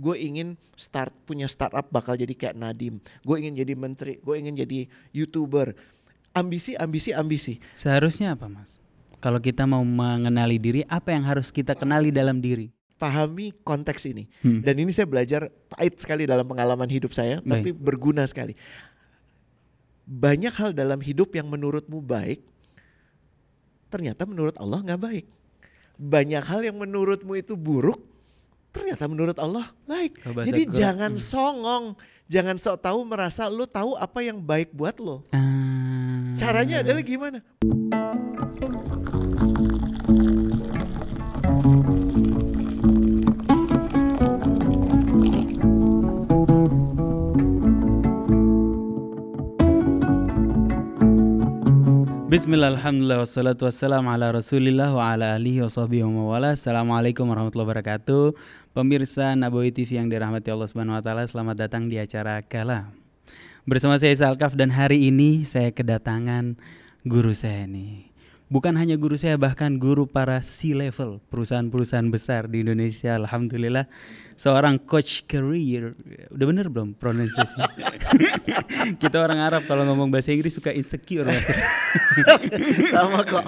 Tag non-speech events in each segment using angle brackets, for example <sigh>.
gue ingin start punya startup bakal jadi kayak Nadim gue ingin jadi menteri gue ingin jadi youtuber ambisi ambisi ambisi seharusnya apa mas kalau kita mau mengenali diri apa yang harus kita kenali dalam diri pahami konteks ini hmm. dan ini saya belajar pahit sekali dalam pengalaman hidup saya baik. tapi berguna sekali banyak hal dalam hidup yang menurutmu baik ternyata menurut Allah nggak baik banyak hal yang menurutmu itu buruk ternyata menurut Allah baik. Oh, bahasa Jadi Quran. jangan hmm. songong, jangan sok tahu merasa lu tahu apa yang baik buat lo. Hmm. Caranya adalah gimana? Bismillah, alhamdulillah, wassalatu wassalamu ala rasulillah wa ala alihi wa sahbihi wa mawala Assalamualaikum warahmatullahi wabarakatuh Pemirsa Naboi TV yang dirahmati Allah Subhanahu wa taala, selamat datang di acara Kala. Bersama saya Salkaf dan hari ini saya kedatangan guru saya nih. Bukan hanya guru saya bahkan guru para C level perusahaan-perusahaan besar di Indonesia alhamdulillah seorang coach career. Udah bener belum pronunciasi <laughs> Kita orang Arab kalau ngomong bahasa Inggris suka insecure mas. <laughs> Sama kok.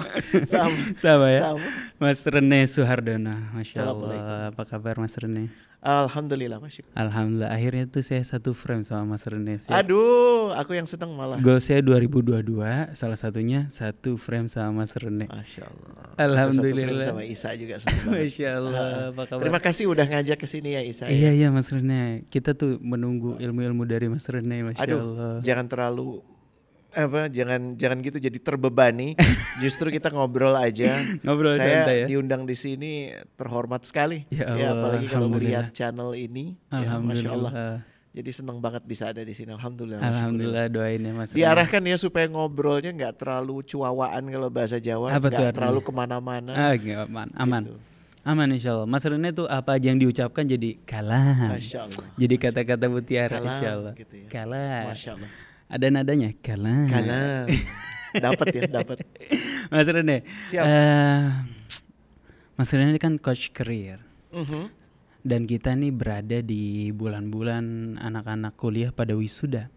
Sama. Sama ya. Sama. Mas Rene Suhardana, masya Allah. Apa kabar Mas Rene? Alhamdulillah Mas Alhamdulillah akhirnya tuh saya satu frame sama Mas Rene saya, Aduh aku yang seneng malah Goal saya 2022 salah satunya satu frame sama Mas Rene Masya Allah Alhamdulillah satu frame sama Isa juga seneng Masya Allah apa Terima kasih udah ngajak ke sini ya ya Isa. Ya? Iya iya Mas Rene, kita tuh menunggu ilmu-ilmu dari Mas Rene, masya Aduh, Allah. Jangan terlalu apa jangan jangan gitu jadi terbebani <laughs> justru kita ngobrol aja ngobrol saya ya? diundang di sini terhormat sekali ya, Allah, ya apalagi kalau melihat channel ini ya Allah jadi senang banget bisa ada di sini alhamdulillah alhamdulillah doain ya mas diarahkan ya supaya ngobrolnya nggak terlalu cuawaan kalau bahasa Jawa nggak terlalu kemana-mana ah, aman gitu. aman Aman insya Allah. Mas Rene tuh apa aja yang diucapkan jadi kalah, Jadi kata-kata mutiara kalam, insya Allah. Gitu ya. kalah Masya Allah. Ada nadanya kalah kalah, <laughs> dapat ya, dapat. Mas Rene. Siap. Eh, Mas Rene kan coach career. Uh mhm. -huh. Dan kita nih berada di bulan-bulan anak-anak kuliah pada wisuda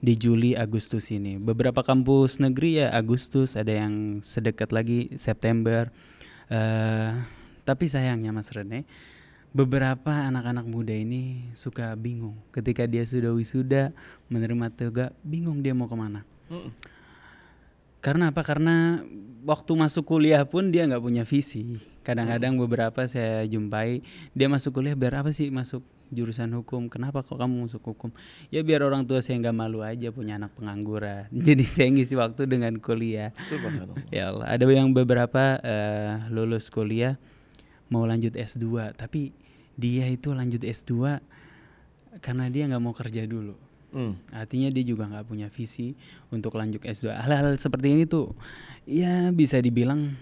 di Juli Agustus ini. Beberapa kampus negeri ya Agustus, ada yang sedekat lagi September. Uh, tapi sayangnya Mas Rene, beberapa anak-anak muda ini suka bingung ketika dia sudah wisuda menerima tugas, bingung dia mau kemana. Mm -mm. Karena apa? Karena waktu masuk kuliah pun dia nggak punya visi. Kadang-kadang beberapa saya jumpai dia masuk kuliah biar apa sih masuk jurusan hukum? Kenapa kok kamu masuk hukum? Ya biar orang tua saya nggak malu aja punya anak pengangguran. <laughs> Jadi saya ngisi waktu dengan kuliah. Ya Allah. Ada yang beberapa uh, lulus kuliah mau lanjut S2 tapi dia itu lanjut S2 karena dia nggak mau kerja dulu mm. artinya dia juga nggak punya visi untuk lanjut S2 hal-hal seperti ini tuh ya bisa dibilang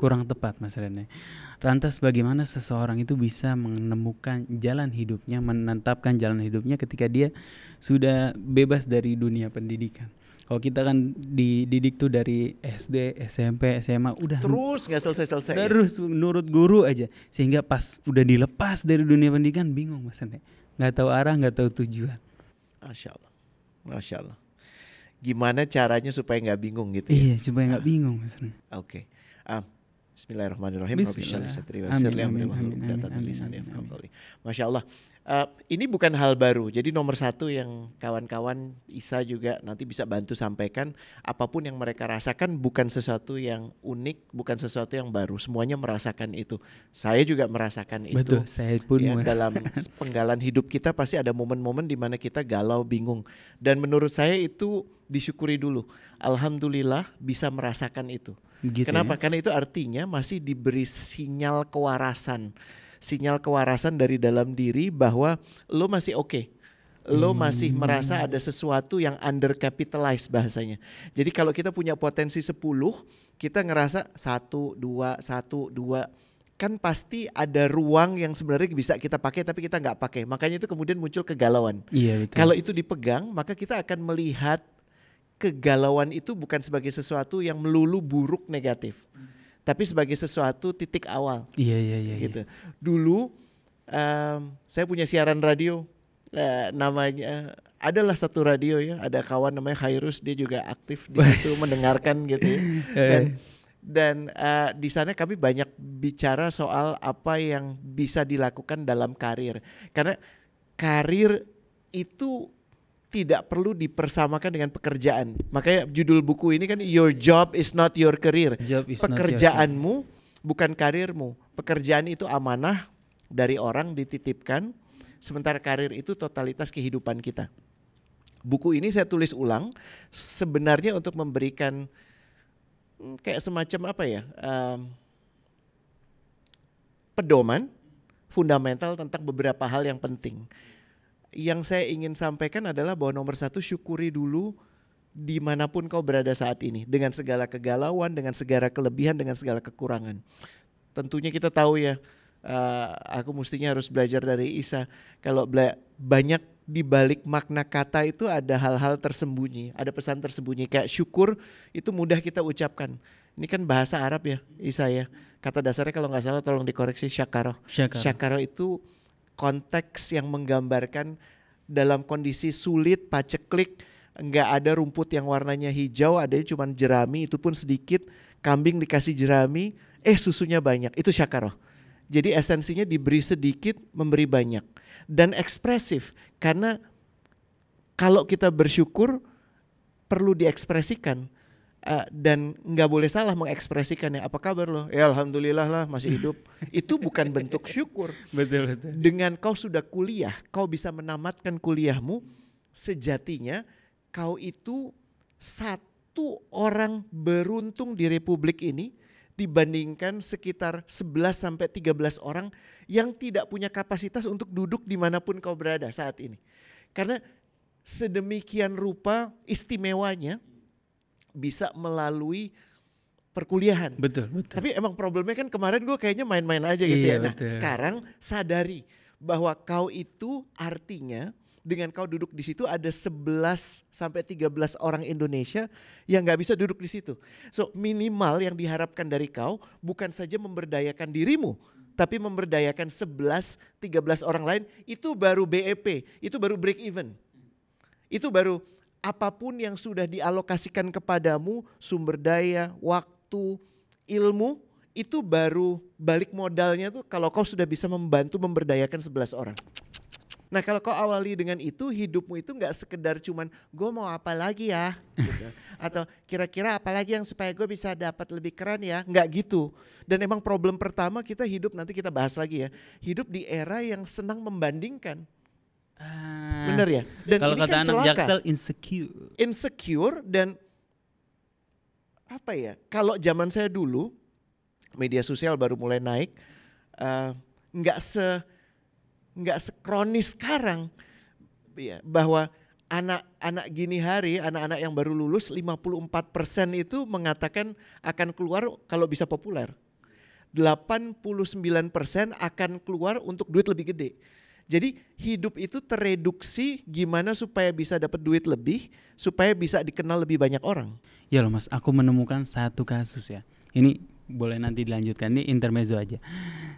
kurang tepat mas Rene. Rantas bagaimana seseorang itu bisa menemukan jalan hidupnya, menetapkan jalan hidupnya ketika dia sudah bebas dari dunia pendidikan? Kalau kita kan dididik tuh dari SD, SMP, SMA udah terus nggak selesai-selesai. Ya? Terus ya? menurut guru aja sehingga pas udah dilepas dari dunia pendidikan bingung Mas Nek. Nggak tahu arah, nggak tahu tujuan. Masya Allah. Masya Allah. Gimana caranya supaya nggak bingung gitu? Ya? Iya, supaya nggak ah. bingung Mas Oke. Okay. Ah, um, Bismillahirrahmanirrahim. Bismillah. Masya Allah. Eh, ini bukan hal baru. Jadi nomor satu yang kawan-kawan Isa juga nanti bisa bantu sampaikan apapun yang mereka rasakan bukan sesuatu yang unik, bukan sesuatu yang baru. Semuanya merasakan itu. Saya juga merasakan Betul, itu. saya pun ya, dalam penggalan hidup kita pasti ada momen-momen di mana kita galau, bingung. Dan menurut saya itu disyukuri dulu. Alhamdulillah bisa merasakan itu. Gitu Kenapa? Ya? Karena itu artinya masih diberi sinyal kewarasan sinyal kewarasan dari dalam diri bahwa lo masih oke. Okay lo hmm. masih merasa ada sesuatu yang undercapitalized bahasanya. Jadi kalau kita punya potensi 10, kita ngerasa 1 2 1 2 kan pasti ada ruang yang sebenarnya bisa kita pakai tapi kita nggak pakai. Makanya itu kemudian muncul kegalauan. Iya betul. Kalau itu dipegang, maka kita akan melihat kegalauan itu bukan sebagai sesuatu yang melulu buruk negatif. Hmm tapi sebagai sesuatu titik awal. Iya iya iya. iya. Gitu. Iya. Dulu um, saya punya siaran radio uh, namanya adalah satu radio ya ada kawan namanya Khairus dia juga aktif di situ mendengarkan gitu ya. <laughs> Eh. dan dan uh, di sana kami banyak bicara soal apa yang bisa dilakukan dalam karir karena karir itu tidak perlu dipersamakan dengan pekerjaan. Makanya judul buku ini kan Your Job is Not Your Career. Job is Pekerjaanmu not your career. bukan karirmu. Pekerjaan itu amanah dari orang dititipkan, sementara karir itu totalitas kehidupan kita. Buku ini saya tulis ulang sebenarnya untuk memberikan hmm, kayak semacam apa ya? Um, pedoman fundamental tentang beberapa hal yang penting yang saya ingin sampaikan adalah bahwa nomor satu syukuri dulu dimanapun kau berada saat ini dengan segala kegalauan, dengan segala kelebihan, dengan segala kekurangan. Tentunya kita tahu ya, eh, aku mestinya harus belajar dari Isa. Kalau banyak di balik makna kata itu ada hal-hal tersembunyi, ada pesan tersembunyi. Kayak syukur itu mudah kita ucapkan. Ini kan bahasa Arab ya, Isa ya. Kata dasarnya kalau nggak salah tolong dikoreksi syakaroh. Syakaroh, itu konteks yang menggambarkan dalam kondisi sulit, paceklik, nggak ada rumput yang warnanya hijau, adanya cuma jerami, itu pun sedikit, kambing dikasih jerami, eh susunya banyak, itu syakaroh Jadi esensinya diberi sedikit, memberi banyak. Dan ekspresif, karena kalau kita bersyukur perlu diekspresikan uh, dan nggak boleh salah mengekspresikannya apa kabar loh? ya alhamdulillah lah masih hidup <laughs> itu bukan bentuk syukur betul betul dengan kau sudah kuliah kau bisa menamatkan kuliahmu sejatinya kau itu satu orang beruntung di republik ini dibandingkan sekitar 11 sampai 13 orang yang tidak punya kapasitas untuk duduk dimanapun kau berada saat ini. Karena sedemikian rupa istimewanya bisa melalui perkuliahan. Betul, betul. Tapi emang problemnya kan kemarin gue kayaknya main-main aja gitu ya. iya, ya. Nah, sekarang sadari bahwa kau itu artinya dengan kau duduk di situ ada 11 sampai 13 orang Indonesia yang nggak bisa duduk di situ. So minimal yang diharapkan dari kau bukan saja memberdayakan dirimu, tapi memberdayakan 11 13 orang lain itu baru BEP, itu baru break even. Itu baru apapun yang sudah dialokasikan kepadamu, sumber daya, waktu, ilmu, itu baru balik modalnya tuh kalau kau sudah bisa membantu memberdayakan 11 orang. Nah kalau kau awali dengan itu hidupmu itu nggak sekedar cuman gue mau apa lagi ya gitu. <laughs> atau kira-kira apa lagi yang supaya gue bisa dapat lebih keren ya nggak gitu dan emang problem pertama kita hidup nanti kita bahas lagi ya hidup di era yang senang membandingkan Ah, Bener ya? Dan kalau kan kata kan anak celaka. Jaksel insecure. Insecure dan apa ya? Kalau zaman saya dulu media sosial baru mulai naik, eh, nggak uh, se nggak sekronis sekarang ya, bahwa anak-anak gini hari, anak-anak yang baru lulus 54% itu mengatakan akan keluar kalau bisa populer. 89% akan keluar untuk duit lebih gede. Jadi hidup itu tereduksi gimana supaya bisa dapat duit lebih, supaya bisa dikenal lebih banyak orang. Ya loh Mas, aku menemukan satu kasus ya. Ini boleh nanti dilanjutkan ini intermezzo aja.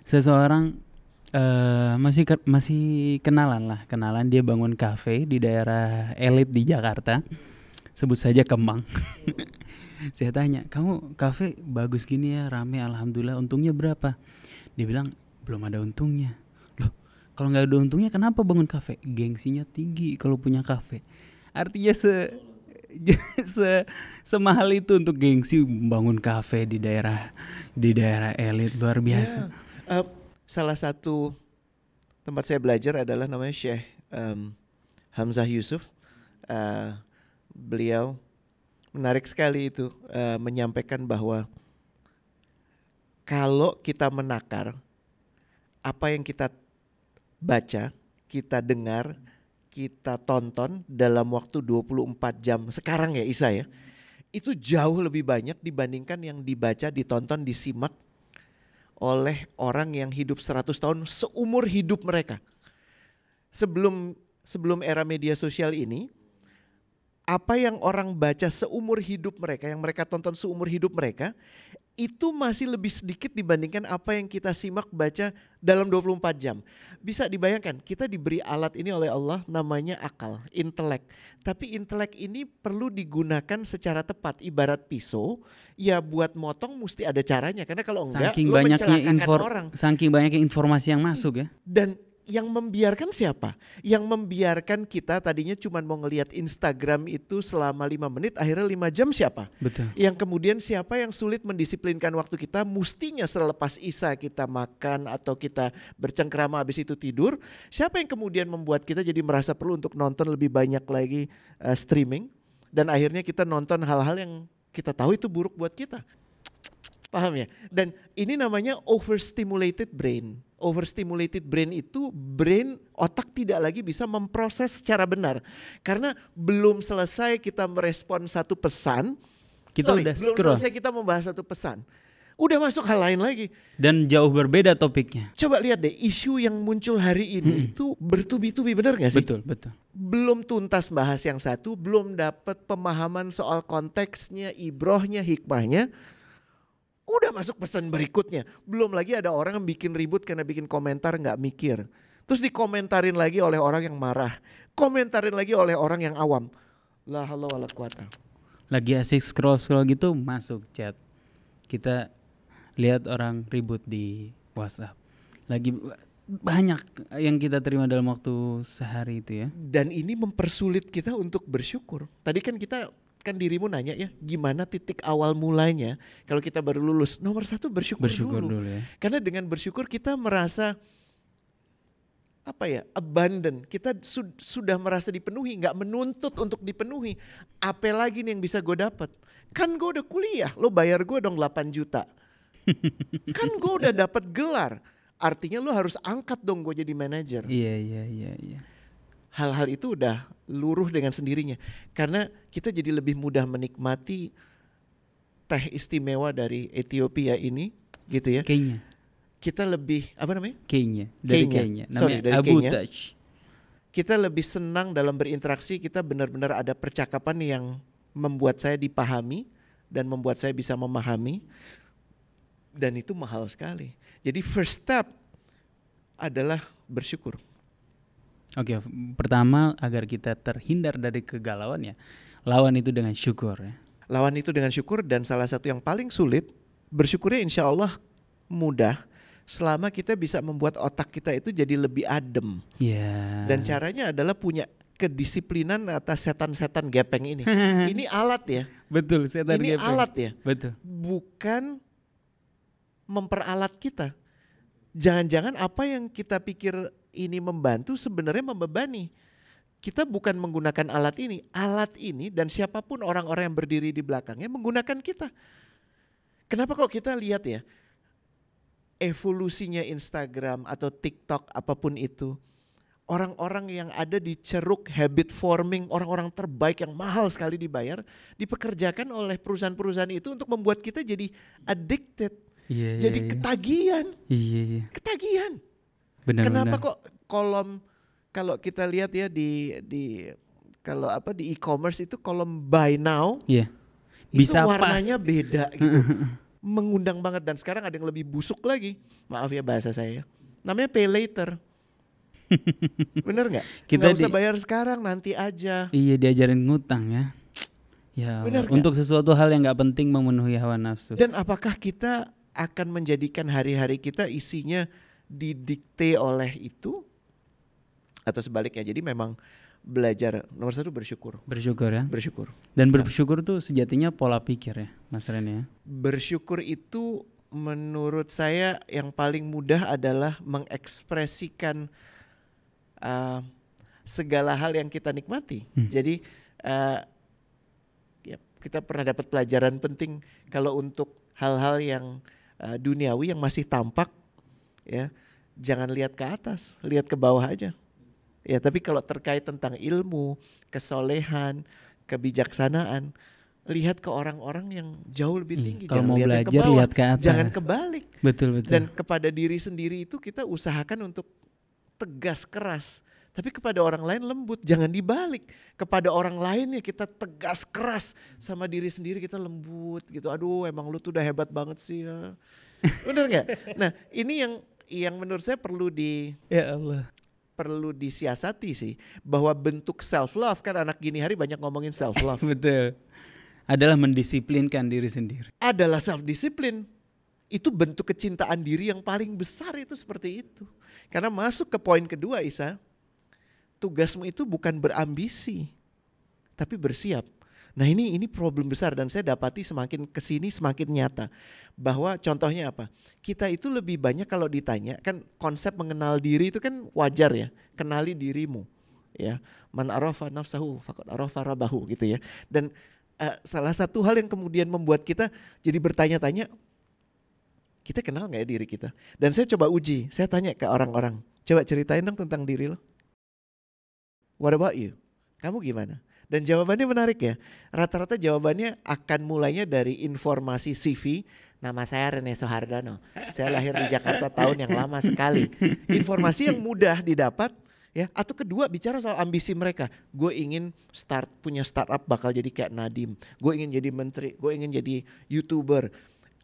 Seseorang uh, masih ke, masih kenalan lah, kenalan dia bangun kafe di daerah elit di Jakarta. Sebut saja Kemang. <laughs> Saya tanya, "Kamu kafe bagus gini ya, rame alhamdulillah, untungnya berapa?" Dia bilang, "Belum ada untungnya." kalau nggak ada untungnya kenapa bangun kafe gengsinya tinggi kalau punya kafe artinya se <laughs> se semahal itu untuk gengsi bangun kafe di daerah di daerah elit luar ya, biasa ya, uh, salah satu tempat saya belajar adalah namanya Syekh um, Hamzah Yusuf uh, beliau menarik sekali itu uh, menyampaikan bahwa kalau kita menakar apa yang kita baca, kita dengar, kita tonton dalam waktu 24 jam sekarang ya Isa ya. Itu jauh lebih banyak dibandingkan yang dibaca, ditonton, disimak oleh orang yang hidup 100 tahun seumur hidup mereka. Sebelum sebelum era media sosial ini, apa yang orang baca seumur hidup mereka, yang mereka tonton seumur hidup mereka, itu masih lebih sedikit dibandingkan apa yang kita simak baca dalam 24 jam. Bisa dibayangkan, kita diberi alat ini oleh Allah namanya akal, intelek. Tapi intelek ini perlu digunakan secara tepat. Ibarat pisau, ya buat motong mesti ada caranya. Karena kalau enggak, saking lo banyaknya orang. Saking banyaknya informasi yang masuk ya. Dan yang membiarkan siapa? Yang membiarkan kita tadinya cuma mau ngelihat Instagram itu selama lima menit, akhirnya lima jam siapa? Betul. Yang kemudian siapa yang sulit mendisiplinkan waktu kita? Mustinya selepas isa kita makan atau kita bercengkrama habis itu tidur, siapa yang kemudian membuat kita jadi merasa perlu untuk nonton lebih banyak lagi uh, streaming? Dan akhirnya kita nonton hal-hal yang kita tahu itu buruk buat kita. Paham ya? Dan ini namanya overstimulated brain. Overstimulated brain itu brain otak tidak lagi bisa memproses secara benar. Karena belum selesai kita merespon satu pesan, kita sorry, udah belum selesai kita membahas satu pesan. Udah masuk hal lain lagi. Dan jauh berbeda topiknya. Coba lihat deh, isu yang muncul hari ini hmm. itu bertubi-tubi benar gak sih? Betul, betul. Belum tuntas bahas yang satu, belum dapat pemahaman soal konteksnya, ibrohnya, hikmahnya Udah masuk pesan berikutnya. Belum lagi ada orang yang bikin ribut karena bikin komentar nggak mikir. Terus dikomentarin lagi oleh orang yang marah. Komentarin lagi oleh orang yang awam. Lah halo ala kuata. Lagi asik scroll-scroll gitu masuk chat. Kita lihat orang ribut di WhatsApp. Lagi banyak yang kita terima dalam waktu sehari itu ya. Dan ini mempersulit kita untuk bersyukur. Tadi kan kita kan dirimu nanya ya gimana titik awal mulanya kalau kita baru lulus nomor satu bersyukur, bersyukur dulu, dulu ya. karena dengan bersyukur kita merasa apa ya abundant kita su sudah merasa dipenuhi nggak menuntut untuk dipenuhi apa lagi nih yang bisa gue dapat kan gue udah kuliah lo bayar gue dong 8 juta <laughs> kan gue udah dapat gelar artinya lo harus angkat dong gue jadi manajer iya iya iya iya hal-hal itu udah luruh dengan sendirinya karena kita jadi lebih mudah menikmati teh istimewa dari Ethiopia ini gitu ya. Kenya. Kita lebih apa namanya? Kenya. Dari Kenya. Kenya. Sorry, dari Abu Kenya. Touch. Kita lebih senang dalam berinteraksi, kita benar-benar ada percakapan yang membuat saya dipahami dan membuat saya bisa memahami dan itu mahal sekali. Jadi first step adalah bersyukur. Oke, pertama agar kita terhindar dari kegalauan ya, lawan itu dengan syukur ya. Lawan itu dengan syukur dan salah satu yang paling sulit bersyukurnya insya Allah mudah selama kita bisa membuat otak kita itu jadi lebih adem. Yeah. Dan caranya adalah punya kedisiplinan atas setan-setan gepeng ini. <laughs> ini alat ya. Betul, setan ini gepeng. Ini alat ya. Betul. Bukan memperalat kita. Jangan-jangan apa yang kita pikir ini membantu sebenarnya membebani. Kita bukan menggunakan alat ini, alat ini dan siapapun orang-orang yang berdiri di belakangnya menggunakan kita. Kenapa kok kita lihat ya evolusinya Instagram atau TikTok apapun itu. Orang-orang yang ada di ceruk habit forming, orang-orang terbaik yang mahal sekali dibayar, dipekerjakan oleh perusahaan-perusahaan itu untuk membuat kita jadi addicted. yeah, iya, jadi yeah, ketagihan. Iya, iya. ketagihan. Yeah, Ketagihan. Benar, Kenapa benar. kok kolom kalau kita lihat ya di di kalau apa di e-commerce itu kolom buy now? Yeah. Bisa itu warnanya pas. beda <laughs> gitu. Mengundang banget dan sekarang ada yang lebih busuk lagi. Maaf ya bahasa saya. Namanya pay later. <laughs> Bener nggak? Kita nggak usah di, bayar sekarang, nanti aja. Iya diajarin ngutang ya. Ya, Bener untuk gak? sesuatu hal yang nggak penting memenuhi hawa nafsu. Dan apakah kita akan menjadikan hari-hari kita isinya didikte oleh itu atau sebaliknya. Jadi memang belajar nomor satu bersyukur. Bersyukur ya. Bersyukur. Dan bersyukur tuh sejatinya pola pikir ya, Mas Ren ya. Bersyukur itu menurut saya yang paling mudah adalah mengekspresikan uh, segala hal yang kita nikmati. Hmm. Jadi uh, ya, kita pernah dapat pelajaran penting kalau untuk hal-hal yang uh, duniawi yang masih tampak ya jangan lihat ke atas, lihat ke bawah aja. Ya, tapi kalau terkait tentang ilmu, kesolehan, kebijaksanaan, lihat ke orang-orang yang jauh lebih hmm, tinggi. Hmm, kalau jangan mau belajar ke bawah, lihat ke atas. Jangan kebalik. Betul betul. Dan kepada diri sendiri itu kita usahakan untuk tegas keras. Tapi kepada orang lain lembut, jangan dibalik. Kepada orang lain ya kita tegas keras, sama diri sendiri kita lembut gitu. Aduh, emang lu tuh udah hebat banget sih ya. Bener nggak? Nah, ini yang yang menurut saya perlu di ya Allah perlu disiasati sih bahwa bentuk self love kan anak gini hari banyak ngomongin self love <laughs> betul adalah mendisiplinkan diri sendiri adalah self disiplin itu bentuk kecintaan diri yang paling besar itu seperti itu karena masuk ke poin kedua Isa tugasmu itu bukan berambisi tapi bersiap Nah ini ini problem besar dan saya dapati semakin kesini semakin nyata bahwa contohnya apa? Kita itu lebih banyak kalau ditanya kan konsep mengenal diri itu kan wajar ya, kenali dirimu ya. Man arafa nafsahu fakat arafa rabahu gitu ya. Dan uh, salah satu hal yang kemudian membuat kita jadi bertanya-tanya kita kenal nggak ya diri kita? Dan saya coba uji, saya tanya ke orang-orang, coba ceritain dong tentang diri lo. What about you? Kamu gimana? Dan jawabannya menarik ya. Rata-rata jawabannya akan mulainya dari informasi CV. Nama saya Rene Sohardano. Saya lahir di Jakarta tahun yang lama sekali. Informasi yang mudah didapat ya atau kedua bicara soal ambisi mereka gue ingin start punya startup bakal jadi kayak Nadim gue ingin jadi menteri gue ingin jadi youtuber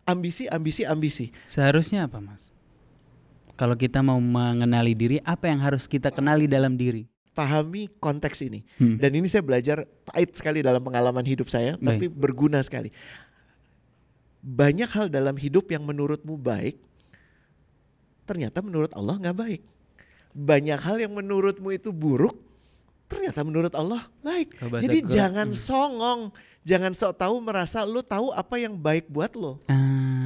ambisi ambisi ambisi seharusnya apa mas kalau kita mau mengenali diri apa yang harus kita kenali dalam diri pahami konteks ini. Hmm. Dan ini saya belajar pahit sekali dalam pengalaman hidup saya, Baik. tapi berguna sekali. Banyak hal dalam hidup yang menurutmu baik, ternyata menurut Allah nggak baik. Banyak hal yang menurutmu itu buruk, ternyata menurut Allah baik. Bahasa Jadi jangan hmm. songong, jangan sok tahu merasa lu tahu apa yang baik buat lo. Hmm.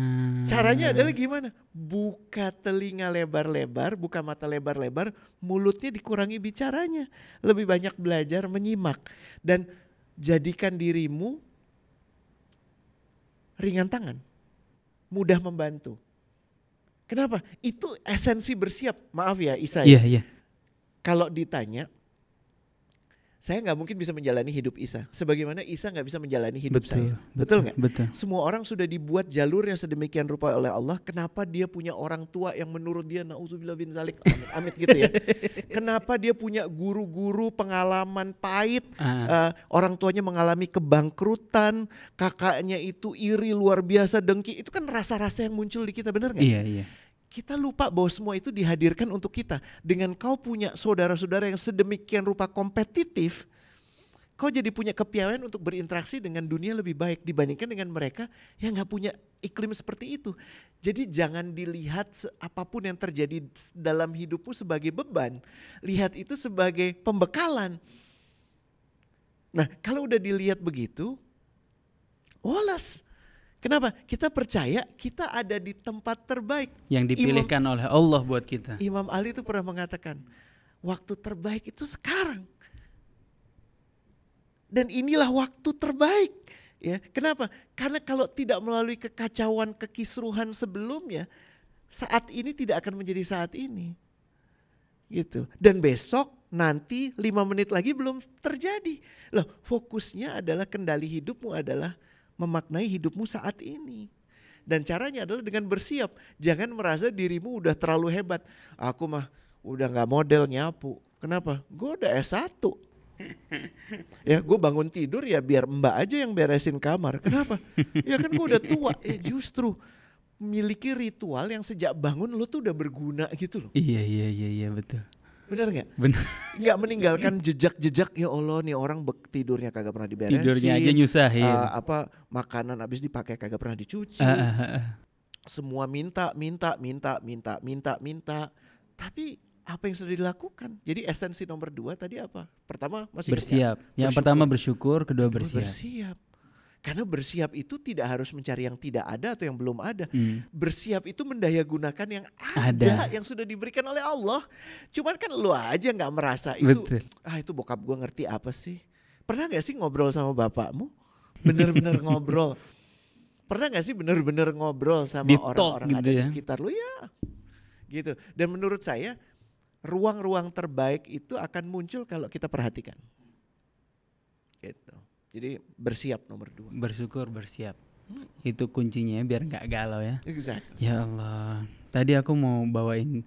Caranya adalah gimana? Buka telinga lebar-lebar, buka mata lebar-lebar, mulutnya dikurangi bicaranya. Lebih banyak belajar menyimak dan jadikan dirimu ringan tangan. Mudah membantu. Kenapa? Itu esensi bersiap. Maaf ya Isa. Ya. Iya, yeah, Yeah. Kalau ditanya, saya nggak mungkin bisa menjalani hidup Isa. Sebagaimana Isa nggak bisa menjalani hidup betul, saya. Betul nggak? Betul, betul. Semua orang sudah dibuat jalur yang sedemikian rupa oleh Allah. Kenapa dia punya orang tua yang menurut dia nauzubillah bin zalik amit, amit gitu ya? <laughs> Kenapa dia punya guru-guru pengalaman pahit? Uh. Uh, orang tuanya mengalami kebangkrutan, kakaknya itu iri luar biasa dengki. Itu kan rasa-rasa yang muncul di kita benar nggak? Iya iya kita lupa bahwa semua itu dihadirkan untuk kita. Dengan kau punya saudara-saudara yang sedemikian rupa kompetitif, kau jadi punya kepiawaian untuk berinteraksi dengan dunia lebih baik dibandingkan dengan mereka yang nggak punya iklim seperti itu. Jadi jangan dilihat apapun yang terjadi dalam hidupmu sebagai beban, lihat itu sebagai pembekalan. Nah kalau udah dilihat begitu, Wallace Kenapa? Kita percaya kita ada di tempat terbaik yang dipilihkan Imam, oleh Allah buat kita. Imam Ali itu pernah mengatakan, waktu terbaik itu sekarang. Dan inilah waktu terbaik. Ya, kenapa? Karena kalau tidak melalui kekacauan, kekisruhan sebelumnya, saat ini tidak akan menjadi saat ini. Gitu. Dan besok nanti lima menit lagi belum terjadi. Loh, fokusnya adalah kendali hidupmu adalah memaknai hidupmu saat ini. Dan caranya adalah dengan bersiap. Jangan merasa dirimu udah terlalu hebat. Aku mah udah nggak model nyapu. Kenapa? Gue udah S1. <laughs> Ya gue bangun tidur ya biar mbak aja yang beresin kamar. Kenapa? Ya kan gue udah tua. <laughs> Ya justru memiliki ritual yang sejak bangun lo tuh udah berguna gitu loh. Iya, iya, iya, iya betul. Bener gak? Bener. Gak meninggalkan jejak-jejak ya Allah nih orang tidurnya kagak pernah diberesin. Tidurnya aja nyusahin. Uh, apa makanan habis dipakai kagak pernah dicuci. Uh, uh, uh. Semua minta, minta, minta, minta, minta, minta. Tapi apa yang sudah dilakukan? Jadi esensi nomor dua tadi apa? Pertama masih bersiap. Yang bersyukur. pertama bersyukur, kedua bersiap. Kedua bersiap karena bersiap itu tidak harus mencari yang tidak ada atau yang belum ada. Hmm. Bersiap itu mendaya gunakan yang ada, ada, yang sudah diberikan oleh Allah. Cuman kan lu aja nggak merasa itu. Betul. Ah itu bokap gue ngerti apa sih? Pernah gak sih ngobrol sama bapakmu? Bener-bener <laughs> ngobrol. Pernah gak sih bener-bener ngobrol sama orang-orang gitu ada ya. di sekitar lu? Ya gitu. Dan menurut saya ruang-ruang terbaik itu akan muncul kalau kita perhatikan. Gitu. Jadi bersiap nomor dua. Bersyukur bersiap. Hmm. Itu kuncinya ya, biar nggak galau ya. Exactly. Ya Allah. Tadi aku mau bawain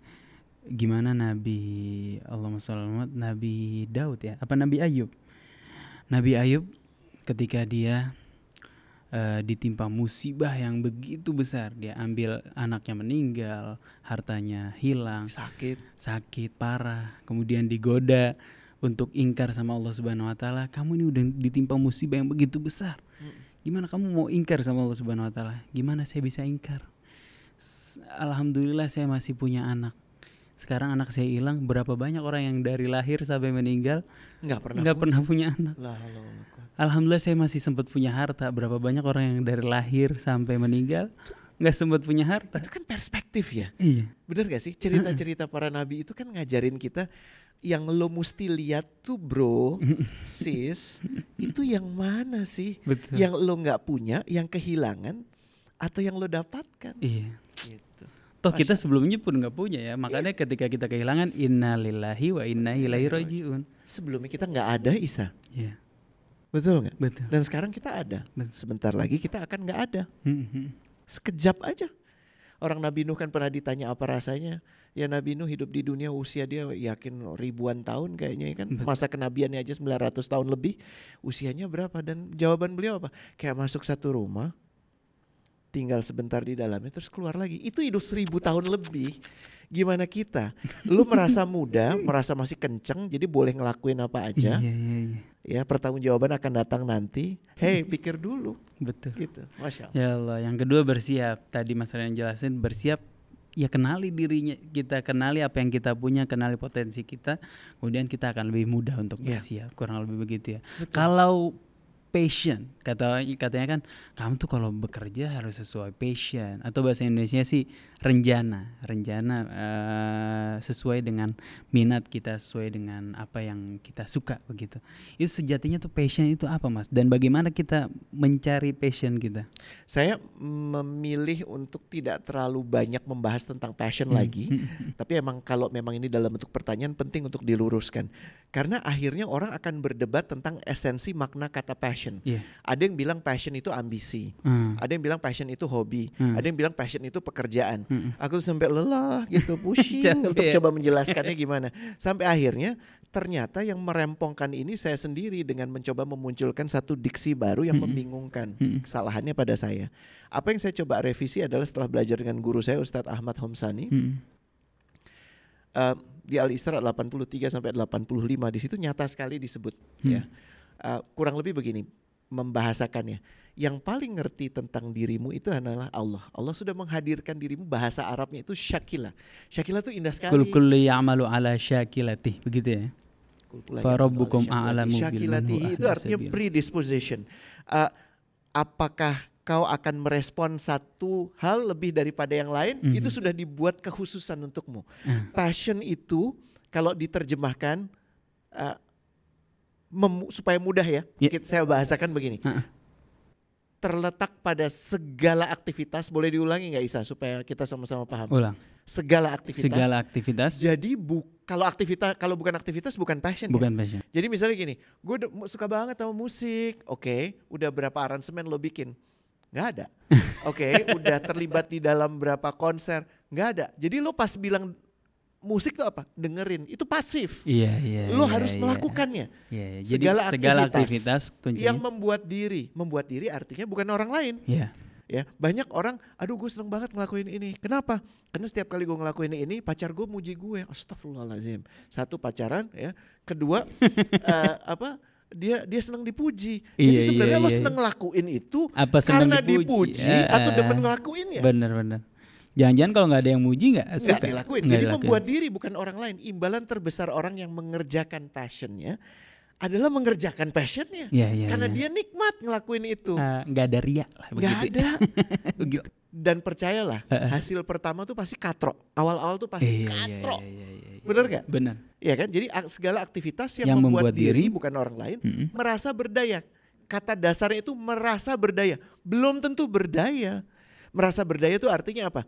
gimana Nabi Allahumma sholawat Nabi Daud ya. Apa Nabi Ayub? Nabi Ayub ketika dia uh, ditimpa musibah yang begitu besar, dia ambil anaknya meninggal, hartanya hilang, sakit, sakit parah, kemudian digoda untuk ingkar sama Allah Subhanahu wa taala, kamu ini udah ditimpa musibah yang begitu besar. Mm. Gimana kamu mau ingkar sama Allah Subhanahu wa taala? Gimana saya bisa ingkar? Alhamdulillah saya masih punya anak. Sekarang anak saya hilang, berapa banyak orang yang dari lahir sampai meninggal nggak pernah nggak pernah punya anak. Alhamdulillah saya masih sempat punya harta. Berapa banyak orang yang dari lahir sampai meninggal nggak sempat punya harta. Itu kan perspektif ya. Iya. Bener gak sih cerita-cerita para nabi itu kan ngajarin kita yang lo mesti lihat tuh bro, <laughs> sis, itu yang mana sih? Betul. Yang lo nggak punya, yang kehilangan, atau yang lo dapatkan? Iya. Gitu. Toh kita sebelumnya pun nggak punya ya, makanya iya. ketika kita kehilangan, innalillahi wa inna ilaihi rojiun. Sebelumnya kita nggak ada Isa. Iya. Betul nggak? Betul. Dan sekarang kita ada. Betul. Sebentar lagi kita akan nggak ada. Hmm, hmm. Sekejap aja. Orang Nabi Nuh kan pernah ditanya apa rasanya. Ya Nabi Nuh hidup di dunia usia dia yakin ribuan tahun kayaknya ya kan. Masa kenabiannya aja 900 tahun lebih. Usianya berapa? Dan jawaban beliau apa? Kayak masuk satu rumah, tinggal sebentar di dalamnya terus keluar lagi. Itu hidup seribu tahun lebih. Gimana kita? Lu merasa muda, merasa masih kenceng, jadi boleh ngelakuin apa aja. Iya, iya, iya ya pertanggungjawaban akan datang nanti. Hei <laughs> pikir dulu. Betul. Gitu. Masya Allah. Ya Allah. Yang kedua bersiap. Tadi Mas Rian jelasin bersiap. Ya kenali dirinya kita, kenali apa yang kita punya, kenali potensi kita. Kemudian kita akan lebih mudah untuk ya. bersiap. Ya. Kurang lebih begitu ya. Betul. Kalau passion. Kata katanya kan kamu tuh kalau bekerja harus sesuai passion atau bahasa Indonesia sih rencana, rencana uh, sesuai dengan minat kita, sesuai dengan apa yang kita suka begitu. Itu sejatinya tuh passion itu apa, Mas? Dan bagaimana kita mencari passion kita? Saya memilih untuk tidak terlalu banyak membahas tentang passion hmm. lagi, <laughs> tapi emang kalau memang ini dalam bentuk pertanyaan penting untuk diluruskan. Karena akhirnya orang akan berdebat tentang esensi makna kata passion. Yeah. Ada yang bilang passion itu ambisi, mm. ada yang bilang passion itu hobi, mm. ada yang bilang passion itu pekerjaan. Mm. Aku sampai lelah gitu, <laughs> pusing untuk ya. coba menjelaskannya gimana. Sampai akhirnya ternyata yang merempongkan ini saya sendiri dengan mencoba memunculkan satu diksi baru yang -mm. membingungkan -mm. kesalahannya pada saya. Apa yang saya coba revisi adalah setelah belajar dengan guru saya Ustadz Ahmad Homsani, -mm. uh, di Al Isra 83 sampai 85 di situ nyata sekali disebut hmm. ya. Uh, kurang lebih begini membahasakannya. Yang paling ngerti tentang dirimu itu adalah Allah. Allah sudah menghadirkan dirimu bahasa Arabnya itu syakila. Syakila itu indah sekali. Kul kullu ya'malu ala syakilati begitu ya. Farabbukum a'lamu Syakilati itu artinya predisposition. Uh, apakah kau akan merespon satu hal lebih daripada yang lain, mm -hmm. itu sudah dibuat kekhususan untukmu. Mm. Passion itu kalau diterjemahkan uh, supaya mudah ya, yeah. saya bahasakan begini. Ah. Terletak pada segala aktivitas, boleh diulangi nggak Isa supaya kita sama-sama paham. Ulang. Segala aktivitas. Segala aktivitas. Jadi bu kalau aktivitas kalau bukan aktivitas bukan passion. Ya? Bukan ya? passion. Jadi misalnya gini, gue suka banget sama musik, oke, okay, udah berapa aransemen lo bikin? nggak ada. Oke, okay, udah terlibat di dalam berapa konser, nggak ada. Jadi lo pas bilang musik tuh apa? Dengerin. Itu pasif. Iya, iya. Lo iya, harus iya. melakukannya. Iya, iya. Jadi segala, segala aktivitas, aktivitas yang membuat diri, membuat diri artinya bukan orang lain. Iya. Ya, banyak orang, aduh gue seneng banget ngelakuin ini. Kenapa? Karena setiap kali gue ngelakuin ini, pacar gue muji gue. Astagfirullahalazim. Satu pacaran, ya. Kedua, uh, <laughs> apa? dia dia senang dipuji. Iya, Jadi iya, sebenarnya iya, lo iya. iya. lakuin itu Apa karena dipuji, dipuji uh, atau ah, demen ah. ngelakuin ya. Bener bener. Jangan-jangan kalau nggak ada yang muji nggak suka. Nggak dilakuin. Nggak Jadi dilakuin. membuat diri bukan orang lain. Imbalan terbesar orang yang mengerjakan passionnya adalah mengerjakan passionnya. Ya, ya, Karena ya. dia nikmat ngelakuin itu. Uh, ada riak, lah. Begitu. ada. <laughs> Dan percayalah uh, uh. hasil pertama tuh pasti katrok, Awal-awal tuh pasti katrok, iya, iya, katro. Ya, ya, ya, iya, ya, Bener gak? Bener. Iya kan? Jadi segala aktivitas yang, yang membuat, membuat diri, diri bukan orang lain mm -hmm. merasa berdaya. Kata dasarnya itu merasa berdaya. Belum tentu berdaya. Merasa berdaya itu artinya apa?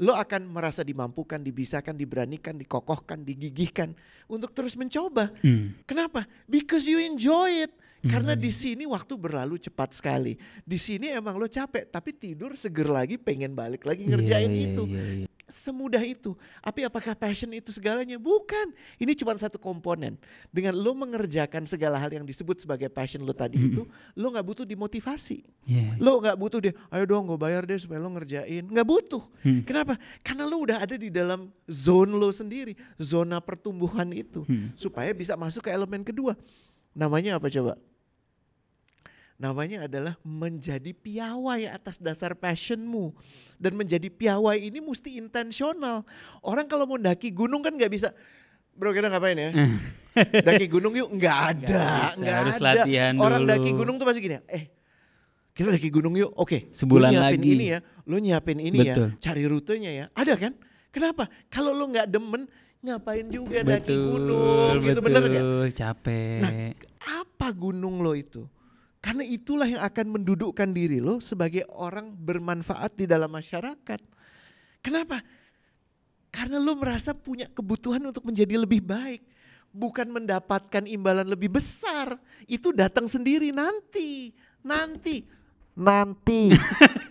Lo akan merasa dimampukan, dibisakan, diberanikan, dikokohkan, digigihkan untuk terus mencoba. Hmm. Kenapa? Because you enjoy it. Karena hmm. di sini waktu berlalu cepat sekali. Di sini emang lo capek, tapi tidur seger lagi, pengen balik lagi iya, ngerjain yeah, itu. Yeah, yeah, yeah. Semudah itu. Tapi apakah passion itu segalanya? Bukan. Ini cuma satu komponen. Dengan lo mengerjakan segala hal yang disebut sebagai passion lo tadi hmm. itu, lo nggak butuh dimotivasi. Yeah. Lo nggak butuh dia, ayo dong gue bayar deh supaya lo ngerjain. Nggak butuh. Hmm. Kenapa? Karena lo udah ada di dalam zone lo sendiri. Zona pertumbuhan itu. Hmm. Supaya bisa masuk ke elemen kedua. Namanya apa coba? Namanya adalah menjadi piawai atas dasar passionmu. Dan menjadi piawai ini mesti intensional. Orang kalau mau daki gunung kan nggak bisa, bro kita ngapain ya? <laughs> daki gunung yuk nggak ada, nggak ada. Harus latihan Orang dulu. daki gunung tuh pasti gini, eh kita daki gunung yuk, oke. Okay, Sebulan lu lagi. ini ya, lu nyiapin ini ya, Betul. ya, cari rutenya ya. Ada kan? Kenapa? Kalau lu nggak demen, ngapain juga betul, daki gunung betul, gitu bener gak? capek nah, apa gunung lo itu karena itulah yang akan mendudukkan diri lo sebagai orang bermanfaat di dalam masyarakat kenapa karena lo merasa punya kebutuhan untuk menjadi lebih baik bukan mendapatkan imbalan lebih besar itu datang sendiri nanti nanti nanti <laughs>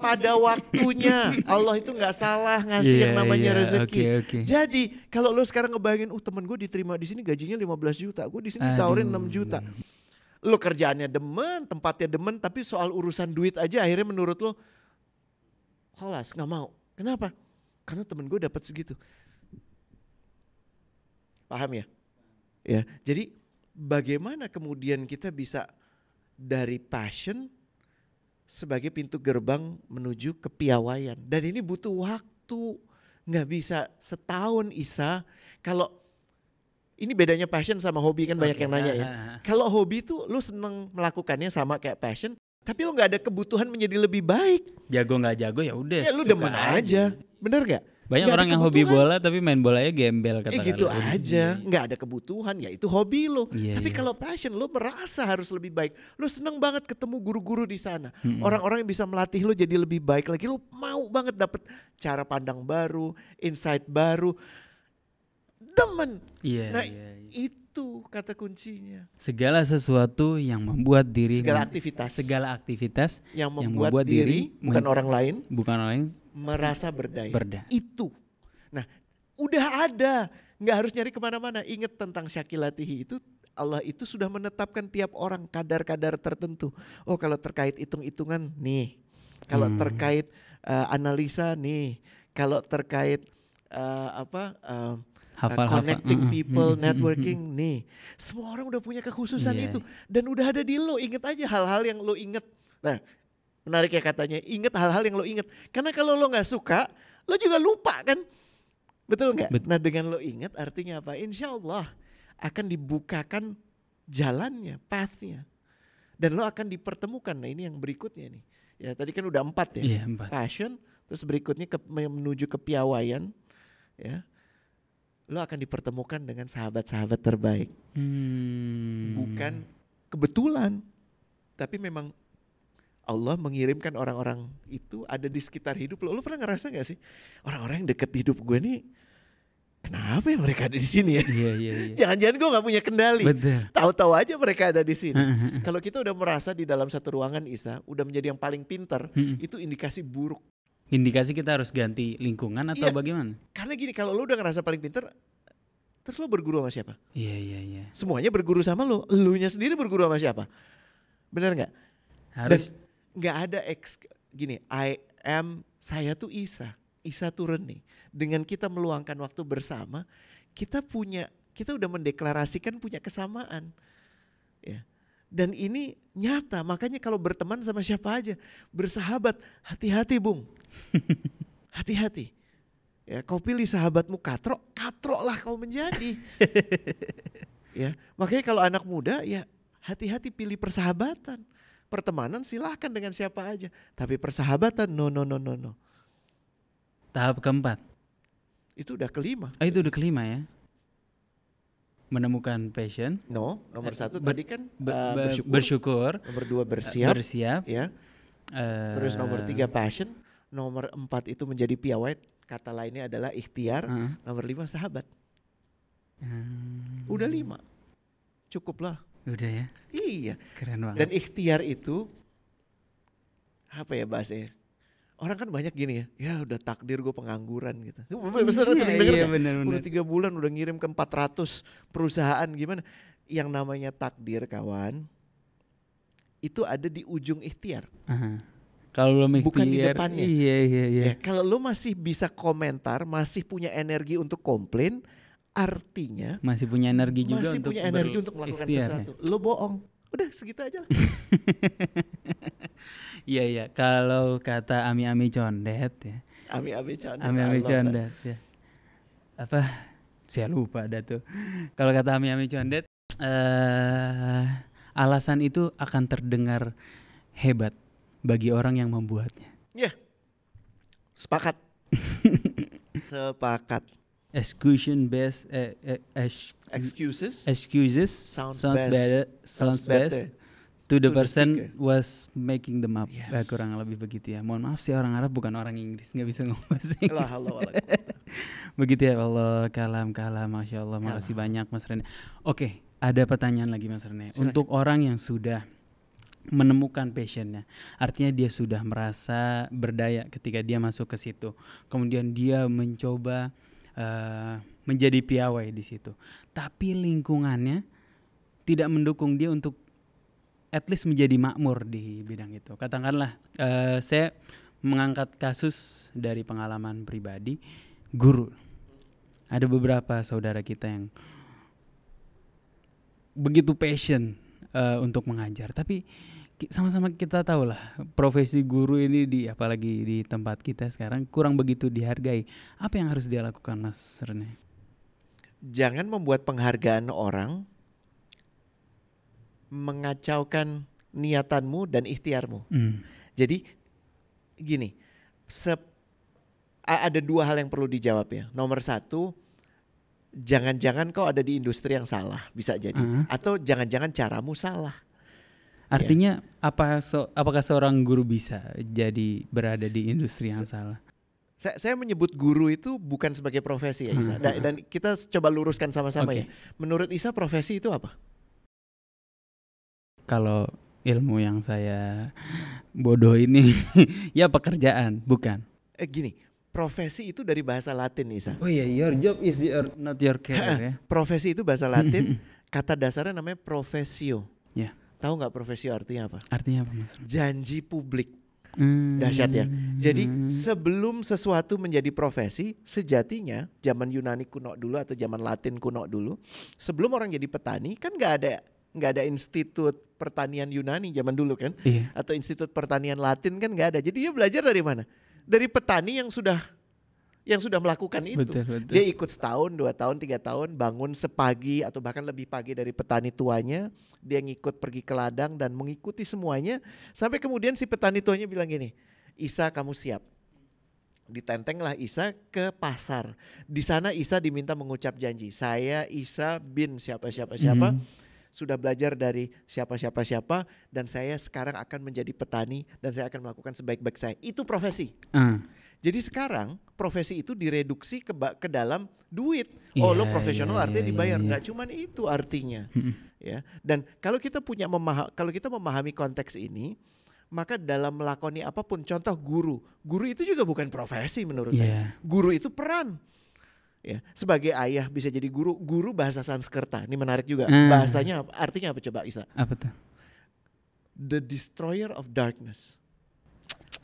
Pada waktunya Allah itu nggak salah ngasih yeah, yang iya, namanya yeah, rezeki. Okay, okay. Jadi kalau lo sekarang ngebayangin, uh temen gue diterima di sini gajinya 15 juta, gue di sini ditawarin 6 juta. Lo kerjaannya demen, tempatnya demen, tapi soal urusan duit aja akhirnya menurut lo, kholas, nggak mau. Kenapa? Karena temen gue dapat segitu. Paham ya? Ya, jadi bagaimana kemudian kita bisa dari passion sebagai pintu gerbang menuju kepiawaian. Dan ini butuh waktu, nggak bisa setahun Isa. Kalau ini bedanya passion sama hobi kan banyak okay. yang nanya ya. <laughs> Kalau hobi tuh lu seneng melakukannya sama kayak passion, tapi lu nggak ada kebutuhan menjadi lebih baik. Jago nggak jago ya udah. Ya lu demen aja. aja, bener gak? Banyak orang yang hobi bola tapi main bolanya gembel kata Eh gitu aja, nggak ada kebutuhan ya itu hobi lo. Yeah, tapi yeah. kalau passion lo merasa harus lebih baik. Lo seneng banget ketemu guru-guru di sana. orang Orang-orang yang bisa melatih lo jadi lebih baik lagi. Lo mau banget dapet cara pandang baru, insight baru. Demen. Yeah, nah yeah, yeah. itu iya. itu kata kuncinya. Segala sesuatu yang membuat diri segala aktivitas segala aktivitas yang membuat, yang membuat diri, diri bukan orang lain bukan orang lain merasa berdaya. Berda. Itu. Nah, udah ada. Nggak harus nyari kemana-mana. Ingat tentang syakilatihi itu Allah itu sudah menetapkan tiap orang kadar-kadar tertentu. Oh kalau terkait hitung-hitungan nih, kalau hmm. terkait uh, analisa nih, kalau terkait uh, apa uh, eh, hafal, uh, connecting hafal. Hmm, hmm, people, hmm, networking nih, semua orang udah punya kekhususan yeah. itu dan udah ada di lo. Ingat aja hal-hal yang lo inget. Nah Menarik ya katanya, ingat hal-hal yang lo ingat Karena kalau lo nggak suka, lo juga lupa kan. Betul nggak? nah dengan lo ingat artinya apa? Insya Allah akan dibukakan jalannya, pathnya. Dan lo akan dipertemukan. Nah ini yang berikutnya nih. Ya tadi kan udah empat ya. yeah, empat. Passion, terus berikutnya ke, menuju kepiawaian. Ya, lo akan dipertemukan dengan sahabat-sahabat terbaik. Hmm. Bukan kebetulan, tapi memang Allah mengirimkan orang-orang itu ada di sekitar hidup lo. Lo pernah ngerasa gak sih orang-orang yang deket hidup gue nih kenapa ya mereka ada di sini ya? Iya, iya, iya. <laughs> Jangan-jangan gue nggak punya kendali. Tahu-tahu aja mereka ada di sini. Kalau kita udah merasa di dalam satu ruangan Isa, udah menjadi yang paling pinter, itu indikasi buruk. Indikasi kita harus ganti lingkungan atau iya, bagaimana? Karena gini, kalau lo udah ngerasa paling pinter, terus lo berguru sama siapa? Iya, iya, iya. Semuanya berguru sama lo, nya sendiri berguru sama siapa? Bener nggak? Harus. Dan nggak ada ex gini I am saya tuh Isa Isa tuh Reni dengan kita meluangkan waktu bersama kita punya kita udah mendeklarasikan punya kesamaan ya dan ini nyata makanya kalau berteman sama siapa aja bersahabat hati-hati bung <laughs> hati-hati ya kau pilih sahabatmu katrok katrok lah kau menjadi <laughs> ya makanya kalau anak muda ya hati-hati pilih persahabatan Pertemanan silahkan dengan siapa aja. Tapi persahabatan no no no no no. Tahap keempat. Itu udah kelima. Oh, itu udah kelima ya. Menemukan passion. No, nomor eh, satu ber, tadi kan ber, uh, bersyukur. bersyukur. Nomor dua eh, bersiap. Bersiap. Ya. Uh, Terus nomor tiga passion. Nomor empat itu menjadi piawai. Kata lainnya adalah ikhtiar. Uh. Nomor lima sahabat. Uh, Udah lima, cukuplah. Udah ya? Iya. Keren banget. Dan ikhtiar itu apa ya bahasanya? Orang kan banyak gini ya, ya udah takdir gue pengangguran gitu. Besar, iya, iya sering iya, Udah tiga bulan udah ngirim ke 400 perusahaan gimana. Yang namanya takdir kawan, itu ada di ujung ikhtiar. Kalau lo mikir bukan di depannya. Iya iya iya. Ya, kalau lo masih bisa komentar, masih punya energi untuk komplain, Artinya masih punya energi juga untuk punya energi untuk melakukan sesuatu. Ya? Lo bohong. Udah segitu aja. <laughs> Iya iya, kalau kata Ami Ami Condet ya. Ami Ami Condet. Ami Ami Condet ya. Apa? Saya lupa ada tuh. Kalau kata Ami Ami Condet uh, alasan itu akan terdengar hebat bagi orang yang membuatnya. Iya. Sepakat. <laughs> Sepakat. Excursion best uh, uh, excuses excuses sounds, sounds best. better sounds, sounds best to the to person was making the map yes. Uh, kurang lebih begitu ya mohon maaf sih orang Arab bukan orang Inggris nggak bisa ngomong bahasa Inggris <laughs> begitu ya Allah kalam kalam masya Allah makasih banyak Mas Rene oke ada pertanyaan lagi Mas Rene Silahkan. untuk orang yang sudah menemukan passionnya artinya dia sudah merasa berdaya ketika dia masuk ke situ kemudian dia mencoba Eh, menjadi piawai di situ. Tapi lingkungannya tidak mendukung dia untuk at least menjadi makmur di bidang itu. Katakanlah uh, saya mengangkat kasus dari pengalaman pribadi guru. Ada beberapa saudara kita yang begitu passion uh, untuk mengajar, tapi sama-sama kita tahu lah profesi guru ini di apalagi di tempat kita sekarang kurang begitu dihargai. Apa yang harus dia lakukan Mas Rene? Jangan membuat penghargaan orang mengacaukan niatanmu dan ikhtiarmu. Hmm. Jadi gini, se ada dua hal yang perlu dijawab ya. Nomor satu, jangan-jangan kau ada di industri yang salah bisa jadi, uh -huh. atau jangan-jangan caramu salah Iya. Artinya yeah. apa so, apakah seorang guru bisa jadi berada di industri yang Se salah? Saya, saya menyebut guru itu bukan sebagai profesi ya Isa. Hmm. Dan, dan kita coba luruskan sama-sama okay. ya. Menurut Isa profesi itu apa? Kalau ilmu yang saya bodoh ini <laughs> ya pekerjaan, bukan. Eh, gini, profesi itu dari bahasa Latin Isa. Oh iya, yeah, your job is your not your career ya. Profesi itu bahasa Latin, <laughs> kata dasarnya namanya profesio. Yeah Tahu nggak profesi artinya apa? Artinya apa mas? Janji publik. Hmm. Dahsyat ya. Jadi hmm. sebelum sesuatu menjadi profesi, sejatinya zaman Yunani kuno dulu atau zaman Latin kuno dulu, sebelum orang jadi petani kan nggak ada nggak ada institut pertanian Yunani zaman dulu kan, iya. atau institut pertanian Latin kan nggak ada. Jadi dia belajar dari mana? Dari petani yang sudah yang sudah melakukan itu. Betul, betul. Dia ikut setahun, dua tahun, tiga tahun, bangun sepagi atau bahkan lebih pagi dari petani tuanya. Dia ngikut pergi ke ladang dan mengikuti semuanya. Sampai kemudian si petani tuanya bilang gini, Isa kamu siap. Ditentenglah Isa ke pasar. Di sana Isa diminta mengucap janji. Saya Isa bin siapa-siapa siapa. mm -hmm sudah belajar dari siapa-siapa siapa dan saya sekarang akan menjadi petani dan saya akan melakukan sebaik-baik saya. Itu profesi. Uh. Jadi sekarang profesi itu direduksi ke, ke dalam duit. Yeah, oh lo profesional yeah, artinya iya, dibayar. Yeah, yeah. Nggak cuman itu artinya. Hmm. ya. Dan kalau kita punya memah kalau kita memahami konteks ini, maka dalam melakoni apapun contoh guru. Guru itu juga bukan profesi menurut yeah. saya. Iya. Guru itu peran ya sebagai ayah bisa jadi guru guru bahasa Sanskerta nah, ini menarik juga hmm. bahasanya artinya apa coba Isa apa tuh the destroyer of darkness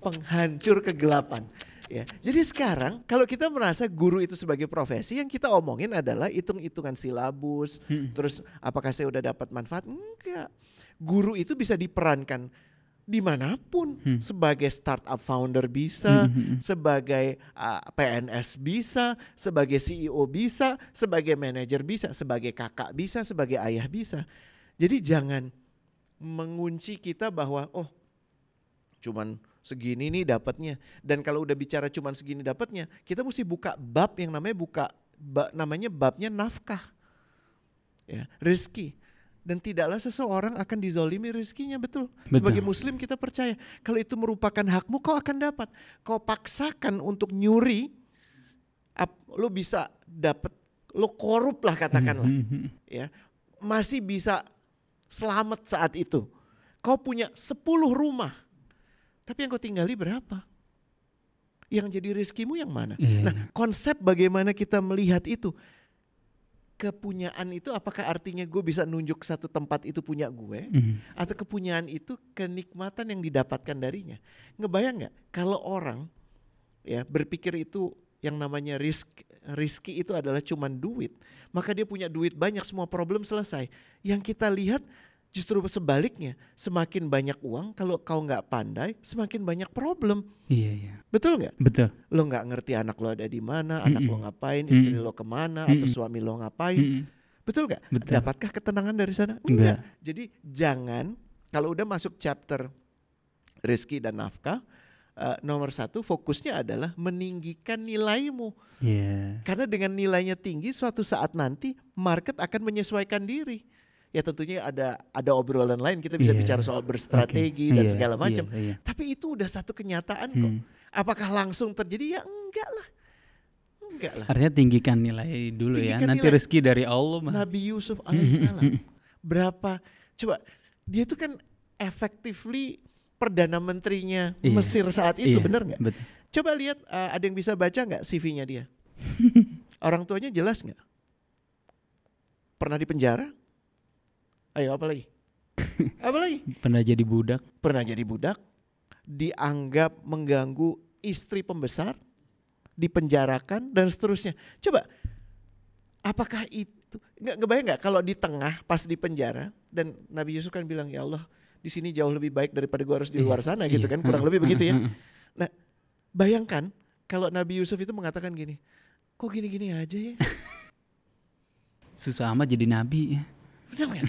penghancur kegelapan ya jadi sekarang kalau kita merasa guru itu sebagai profesi yang kita omongin adalah hitung-hitungan silabus hmm. terus apakah saya udah dapat manfaat enggak guru itu bisa diperankan dimanapun hmm. sebagai startup founder bisa hmm. hmm, hmm, hmm. sebagai uh, PNS bisa sebagai CEO bisa sebagai manajer bisa sebagai kakak bisa sebagai ayah bisa jadi jangan mengunci kita bahwa oh cuman segini nih dapatnya dan kalau udah bicara cuman segini dapatnya kita mesti buka bab yang namanya buka ba, namanya babnya nafkah ya rezeki dan tidaklah seseorang akan dizolimi rezekinya betul. betul. Sebagai muslim kita percaya kalau itu merupakan hakmu kau akan dapat. Kau paksakan untuk nyuri ap, lu bisa dapat lu korup lah katakanlah. Hmm, hmm, hmm. Ya, masih bisa selamat saat itu. Kau punya 10 rumah. Tapi yang kau tinggali berapa? Yang jadi rezekimu yang mana? Mm. Nah, konsep bagaimana kita melihat itu kepunyaan itu apakah artinya gue bisa nunjuk satu tempat itu punya gue mm. atau kepunyaan itu kenikmatan yang didapatkan darinya ngebayang nggak kalau orang ya berpikir itu yang namanya risk riski itu adalah cuman duit maka dia punya duit banyak semua problem selesai yang kita lihat Justru sebaliknya, semakin banyak uang kalau kau nggak pandai, semakin banyak problem. Iya, iya. Betul nggak? Betul. Lo nggak ngerti anak lo ada di mana, mm -mm. anak lo ngapain, istri mm istri lo kemana, mm -mm. atau suami lo ngapain. Mm -mm. Betul nggak? Dapatkah ketenangan dari sana? Enggak. Enggak. Jadi jangan kalau udah masuk chapter rezeki dan nafkah, uh, nomor satu fokusnya adalah meninggikan nilaimu. Yeah. Karena dengan nilainya tinggi, suatu saat nanti market akan menyesuaikan diri ya tentunya ada ada obrolan lain kita bisa yeah. bicara soal berstrategi okay. dan yeah. segala iya, macam. Yeah. Yeah. Tapi itu udah satu kenyataan hmm. kok. Apakah langsung terjadi? Ya enggak lah. Enggak lah. Artinya tinggikan nilai dulu ya. tinggikan ya. Nanti nilai. rezeki dari Allah. Mah. Nabi Yusuf hmm. alaihissalam <laughs> berapa? Coba dia itu kan effectively perdana menterinya yeah. Mesir saat itu, yeah. benar nggak? Coba lihat uh, ada yang bisa baca nggak CV-nya dia? <laughs> Orang tuanya jelas nggak? Pernah di penjara? ayo apa lagi? apa lagi? <laughs> Pernah jadi budak. Pernah jadi budak, dianggap mengganggu istri pembesar, dipenjarakan dan seterusnya. Coba, apakah itu nggak kebayang nggak kalau di tengah pas di penjara dan Nabi Yusuf kan bilang ya Allah di sini jauh lebih baik daripada gua harus di luar iya, sana gitu iya. kan kurang lebih <laughs> begitu ya. <laughs> Nah, bayangkan kalau Nabi Yusuf itu mengatakan gini, kok gini-gini aja ya? Susah amat jadi nabi ya. Benar kan?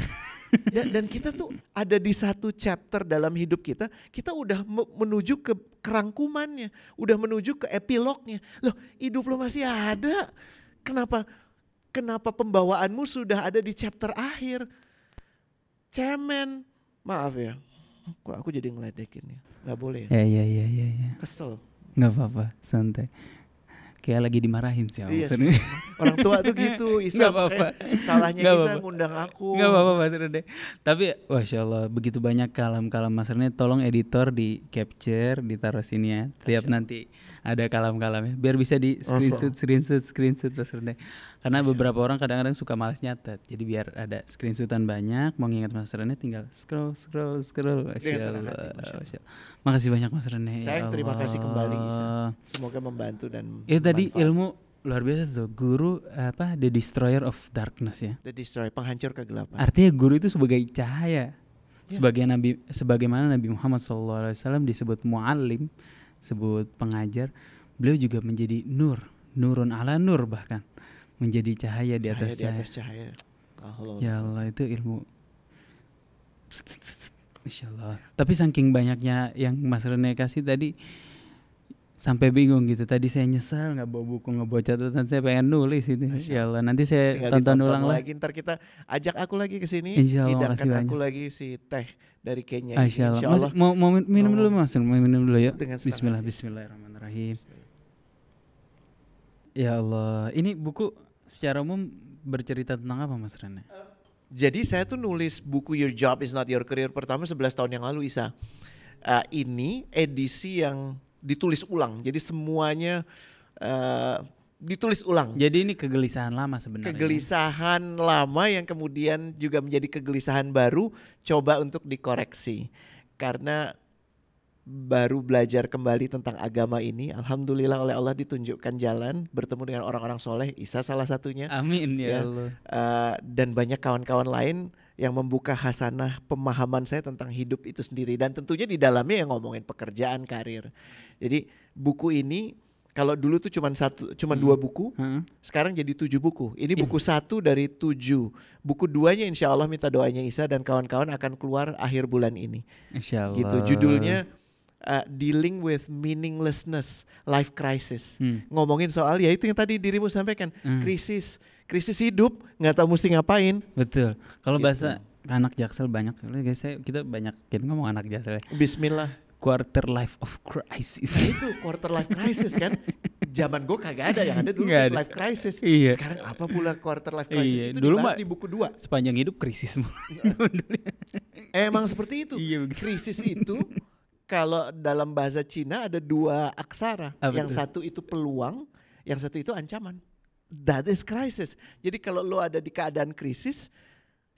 dan, dan kita tuh ada di satu chapter dalam hidup kita, kita udah menuju ke kerangkumannya, udah menuju ke epilognya. Loh, hidup lo masih ada. Kenapa kenapa pembawaanmu sudah ada di chapter akhir? Cemen. Maaf ya. Kok aku jadi ngeledekin ya? Gak boleh ya? Iya, iya, iya. Ya, ya. Kesel. Gak apa-apa, santai kayak lagi dimarahin sih iya Sih. Orang tua tuh gitu, Isa apa -apa. salahnya gak Isa apa -apa. ngundang aku. Gak apa-apa Mas Rene. Tapi Masya Allah begitu banyak kalam-kalam Mas Rene tolong editor di capture ditaruh sini ya. Tiap nanti ada kalam-kalamnya biar bisa di screenshot screenshot screenshot terus rendah karena iya. beberapa orang kadang-kadang suka malas nyatet jadi biar ada screenshotan banyak mau ingat mas rendah tinggal scroll scroll scroll Masya Allah. makasih banyak mas rendah saya ya terima kasih kembali semoga membantu dan ya tadi ilmu luar biasa tuh guru apa the destroyer of darkness ya the destroyer penghancur kegelapan artinya guru itu sebagai cahaya iya. sebagai nabi sebagaimana Nabi Muhammad SAW disebut muallim sebut pengajar, beliau juga menjadi nur, nurun ala nur bahkan menjadi cahaya di atas cahaya. Di atas cahaya. cahaya. Ya Allah itu ilmu. Insya Allah. Tapi saking banyaknya yang Mas Rene kasih tadi, sampai bingung gitu tadi saya nyesel nggak bawa buku nggak bawa catatan saya pengen nulis ini insyaallah nanti saya Tinggal tonton ulang lagi ntar kita ajak aku lagi ke sini hidangkan aku banyak. lagi si teh dari Kenya insyaallah, insyaallah. Mas, mau, mau minum dulu mas mau minum dulu ya Bismillah Bismillahirrahmanirrahim ya Allah ini buku secara umum bercerita tentang apa mas Rene eh, jadi saya tuh nulis buku Your Job Is Not Your Career pertama 11 tahun yang lalu Isa uh, ini edisi yang ditulis ulang. Jadi semuanya uh, ditulis ulang. Jadi ini kegelisahan lama sebenarnya. Kegelisahan lama yang kemudian juga menjadi kegelisahan baru coba untuk dikoreksi. Karena baru belajar kembali tentang agama ini, alhamdulillah oleh Allah ditunjukkan jalan bertemu dengan orang-orang soleh, Isa salah satunya. Amin ya, ya Allah. Uh, dan banyak kawan-kawan lain yang membuka hasanah pemahaman saya tentang hidup itu sendiri dan tentunya di dalamnya yang ngomongin pekerjaan karir jadi buku ini kalau dulu tuh cuma satu cuma hmm. dua buku hmm. sekarang jadi tujuh buku ini buku iya. buku satu dari tujuh buku duanya insya Allah minta doanya Isa dan kawan-kawan akan keluar akhir bulan ini insya Allah. gitu judulnya uh, dealing with meaninglessness, life crisis. Hmm. Ngomongin soal ya itu yang tadi dirimu sampaikan, hmm. krisis, krisis hidup, nggak tahu mesti ngapain. Betul. Kalau gitu. bahasa anak jaksel banyak, guys, saya kita banyak kita ngomong anak jaksel. Ya. Bismillah. Quarter life of crisis. Nah, itu quarter life crisis kan. Zaman gue kagak ada yang ada dulu ada. life crisis. Iya. Sekarang apa pula quarter life crisis iya. itu dulu dibahas di buku dua. Sepanjang hidup krisis. Iya. Emang seperti itu. Iya, krisis itu kalau dalam bahasa Cina ada dua aksara. Apa ah, yang itu? satu itu peluang, yang satu itu ancaman. That is crisis. Jadi kalau lo ada di keadaan krisis,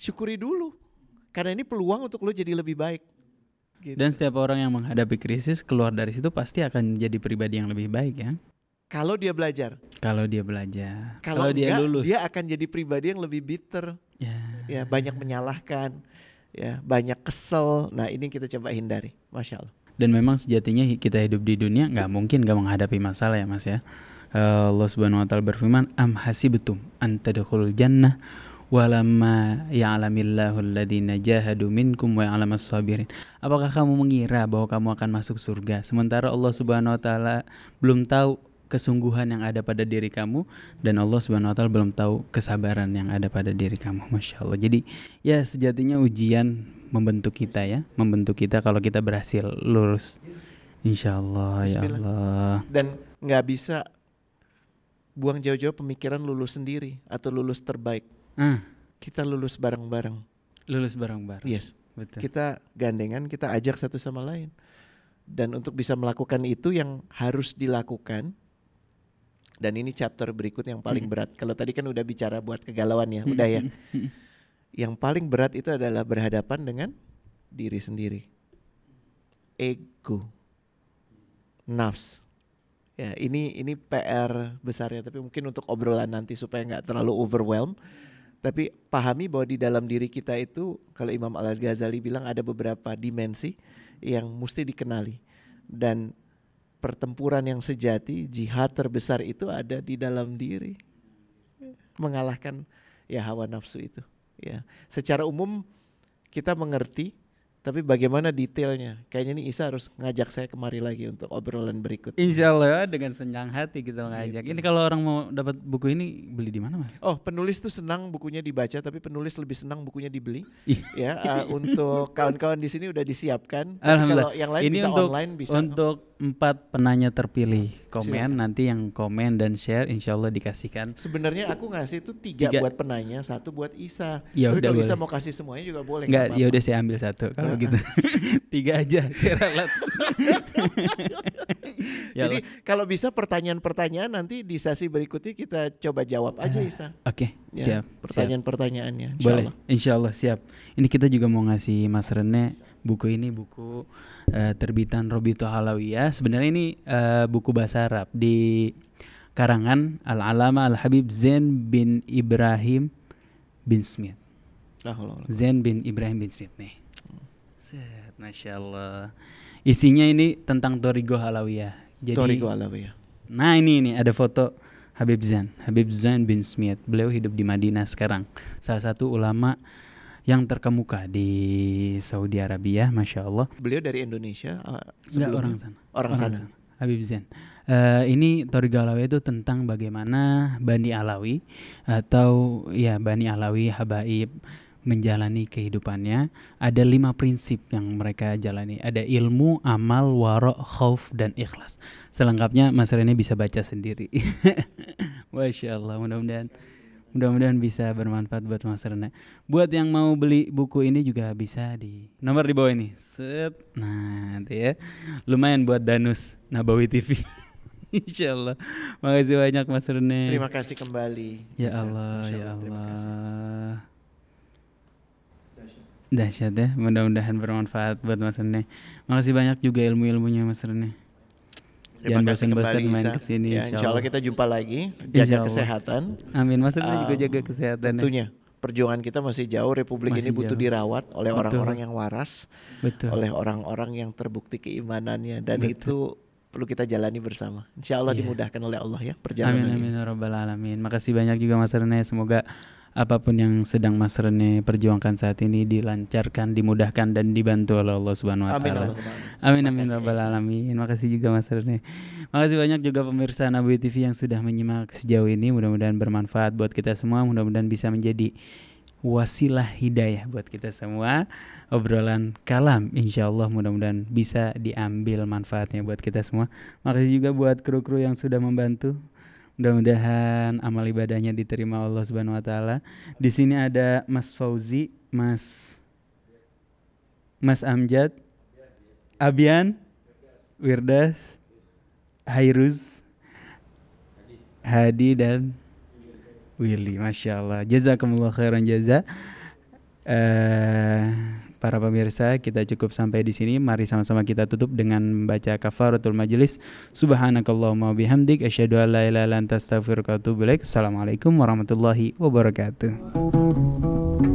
syukuri dulu. Karena ini peluang untuk lo jadi lebih baik. Gitu. Dan setiap orang yang menghadapi krisis keluar dari situ pasti akan jadi pribadi yang lebih baik ya. Kalau dia belajar. Kalau dia belajar. Kalau dia lulus. Dia akan jadi pribadi yang lebih bitter. Ya. Ya banyak menyalahkan. Ya banyak kesel. Nah ini kita coba hindari. Masya Allah dan memang sejatinya kita hidup di dunia nggak mungkin nggak menghadapi masalah ya mas ya eh, Allah subhanahu wa taala berfirman am hasibetum antadkhulul jannah walamma ya'lamillahu alladhina jahadu minkum wa ya'lamas sabirin apakah kamu mengira bahwa kamu akan masuk surga sementara Allah subhanahu wa taala belum tahu kesungguhan yang ada pada diri kamu dan Allah Subhanahu wa taala belum tahu kesabaran yang ada pada diri kamu. Masya Allah. Jadi ya sejatinya ujian membentuk kita ya, membentuk kita kalau kita berhasil lurus. Insya Allah ya Allah. Dan nggak bisa buang jauh-jauh pemikiran lulus sendiri atau lulus terbaik. Ah. Kita lulus bareng-bareng. Lulus bareng-bareng. Yes. Betul. Kita gandengan, kita ajak satu sama lain. Dan untuk bisa melakukan itu yang harus dilakukan. Dan ini chapter berikut yang paling hmm. berat. Kalau tadi kan udah bicara buat kegalauan ya, udah ya. Hmm, hmm, yang paling berat itu adalah berhadapan dengan diri sendiri. Ego. Nafs. Ya, ini ini PR besarnya tapi mungkin untuk obrolan nanti supaya nggak terlalu overwhelm. Tapi pahami bahwa di dalam diri kita itu kalau Imam Al-Ghazali bilang ada beberapa dimensi yang mesti dikenali dan pertempuran yang sejati, jihad terbesar itu ada di dalam diri. Mengalahkan ya hawa nafsu itu. Ya, secara umum kita mengerti, tapi bagaimana detailnya? Kayaknya nih Isa harus ngajak saya kemari lagi untuk obrolan berikut. Insya Allah dengan senang hati kita ngajak. Gitu. Ini kalau orang mau dapat buku ini beli di mana mas? Oh penulis tuh senang bukunya dibaca, tapi penulis lebih senang bukunya dibeli. Iya. ya uh, untuk kawan-kawan di sini udah disiapkan. Alhamdulillah. Kalau yang lain ini bisa untuk, online bisa. Untuk empat penanya terpilih komen Silakan. nanti yang komen dan share insya Allah dikasihkan sebenarnya aku ngasih itu tiga, tiga. buat penanya satu buat Isa ya Tapi udah bisa mau kasih semuanya juga boleh nggak ya udah saya ambil satu kalau gitu <laughs> tiga aja saya ya <laughs> jadi kalau bisa pertanyaan-pertanyaan nanti di sesi berikutnya kita coba jawab aja ah, Isa oke okay, ya, siap pertanyaan-pertanyaannya insya boleh Allah. insya Allah siap ini kita juga mau ngasih Mas Rene buku ini buku uh, terbitan Robito Halawiyah sebenarnya ini uh, buku bahasa Arab di karangan Al-Alama Al-Habib Zain bin Ibrahim bin Smith. Zain bin Ibrahim bin Smith nih. Set, Masya Allah. Isinya ini tentang Torigo Halawiyah. Jadi, Torigo Halawiyah. Nah ini ini ada foto Habib Zain. Habib Zain bin Smith. Beliau hidup di Madinah sekarang. Salah satu ulama' yang terkemuka di Saudi Arabia, masya Allah. Beliau dari Indonesia? Uh, eh, Nggak, orang sana. Orang, orang sana. sana. Habib Zain. Uh, eh, ini Torik Alawi itu tentang bagaimana Bani Alawi atau ya Bani Alawi Habaib menjalani kehidupannya ada lima prinsip yang mereka jalani ada ilmu amal warok khauf dan ikhlas selengkapnya mas Rene bisa baca sendiri <laughs> masya Allah mudah-mudahan Mudah-mudahan bisa bermanfaat buat Mas Rene. Buat yang mau beli buku ini juga bisa di nomor di bawah ini. Set. Nah, nanti ya. Lumayan buat Danus Nabawi TV. <laughs> Insya Allah. Makasih banyak Mas Rene. Terima kasih kembali. Ya Allah, Allah, ya Allah. Dahsyat ya, mudah-mudahan bermanfaat buat Mas Rene. Makasih banyak juga ilmu-ilmunya Mas Rene. Jangan ya, bosan-bosan main ke Ya, insya Allah kita jumpa lagi. Jaga kesehatan. Amin. Maksudnya um, juga jaga kesehatan. Ya. Tentunya. perjuangan kita masih jauh. Republik masih ini butuh jauh. dirawat oleh orang-orang yang waras, Betul. oleh orang-orang yang terbukti keimanannya, dan Betul. itu perlu kita jalani bersama. Insya Allah yeah. dimudahkan oleh Allah ya perjalanan. Amin amin ya Makasih banyak juga Mas Rene. Semoga apapun yang sedang Mas Rene perjuangkan saat ini dilancarkan, dimudahkan dan dibantu oleh Allah Subhanahu wa taala. Amin amin rabbal alamin. Makasih juga Mas Rene. Makasih banyak juga pemirsa Nabi TV yang sudah menyimak sejauh ini. Mudah-mudahan bermanfaat buat kita semua, mudah-mudahan bisa menjadi wasilah hidayah buat kita semua obrolan kalam insya Allah mudah-mudahan bisa diambil manfaatnya buat kita semua makasih juga buat kru-kru yang sudah membantu Mudah-mudahan amal ibadahnya diterima Allah Subhanahu wa taala. Di sini ada Mas Fauzi, Mas Mas Amjad, Abian, Wirdas, Hairuz, Hadi dan Willy. Masya Allah. Jazakumullah khairan jaza. Uh, para pemirsa, kita cukup sampai di sini. Mari sama-sama kita tutup dengan membaca kafaratul majelis. Subhanakallahumma bihamdik asyhadu an la ilaha illa anta astaghfiruka wa atubu Assalamualaikum warahmatullahi wabarakatuh.